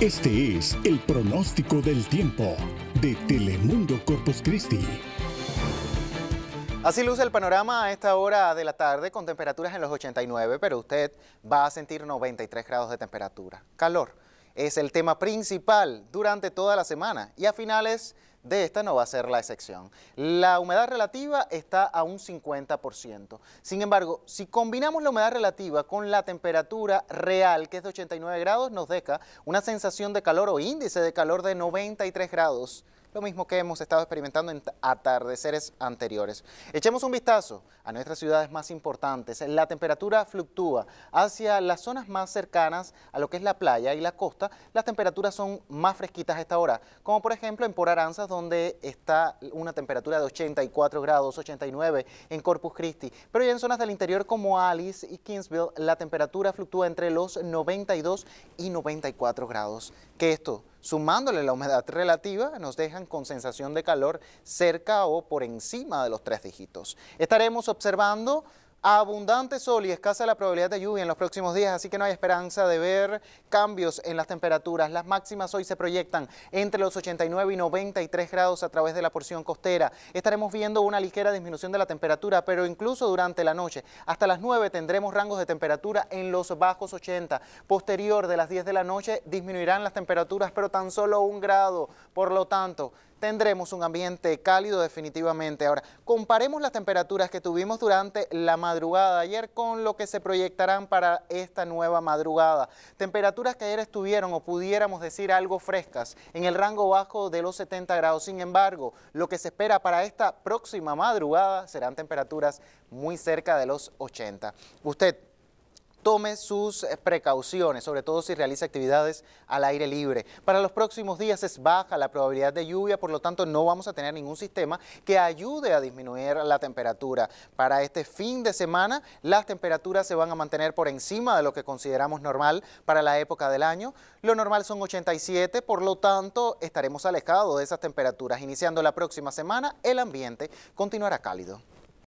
Este es el pronóstico del tiempo de Telemundo Corpus Christi. Así luce el panorama a esta hora de la tarde con temperaturas en los 89, pero usted va a sentir 93 grados de temperatura. Calor es el tema principal durante toda la semana y a finales de esta no va a ser la excepción. La humedad relativa está a un 50%. Sin embargo, si combinamos la humedad relativa con la temperatura real, que es de 89 grados, nos deja una sensación de calor o índice de calor de 93 grados lo mismo que hemos estado experimentando en atardeceres anteriores. Echemos un vistazo a nuestras ciudades más importantes. La temperatura fluctúa hacia las zonas más cercanas a lo que es la playa y la costa. Las temperaturas son más fresquitas a esta hora, como por ejemplo en Por Aranzas, donde está una temperatura de 84 grados, 89 en Corpus Christi. Pero ya en zonas del interior como Alice y Kingsville, la temperatura fluctúa entre los 92 y 94 grados. ¿Qué es esto Sumándole la humedad relativa, nos dejan con sensación de calor cerca o por encima de los tres dígitos. Estaremos observando Abundante sol y escasa la probabilidad de lluvia en los próximos días, así que no hay esperanza de ver cambios en las temperaturas. Las máximas hoy se proyectan entre los 89 y 93 grados a través de la porción costera. Estaremos viendo una ligera disminución de la temperatura, pero incluso durante la noche, hasta las 9 tendremos rangos de temperatura en los bajos 80. Posterior de las 10 de la noche disminuirán las temperaturas, pero tan solo un grado. Por lo tanto, tendremos un ambiente cálido definitivamente. Ahora, comparemos las temperaturas que tuvimos durante la madrugada ayer con lo que se proyectarán para esta nueva madrugada. Temperaturas que ayer estuvieron o pudiéramos decir algo frescas en el rango bajo de los 70 grados. Sin embargo, lo que se espera para esta próxima madrugada serán temperaturas muy cerca de los 80. Usted tome sus eh, precauciones, sobre todo si realiza actividades al aire libre. Para los próximos días es baja la probabilidad de lluvia, por lo tanto no vamos a tener ningún sistema que ayude a disminuir la temperatura. Para este fin de semana las temperaturas se van a mantener por encima de lo que consideramos normal para la época del año. Lo normal son 87, por lo tanto estaremos alejados de esas temperaturas. Iniciando la próxima semana el ambiente continuará cálido.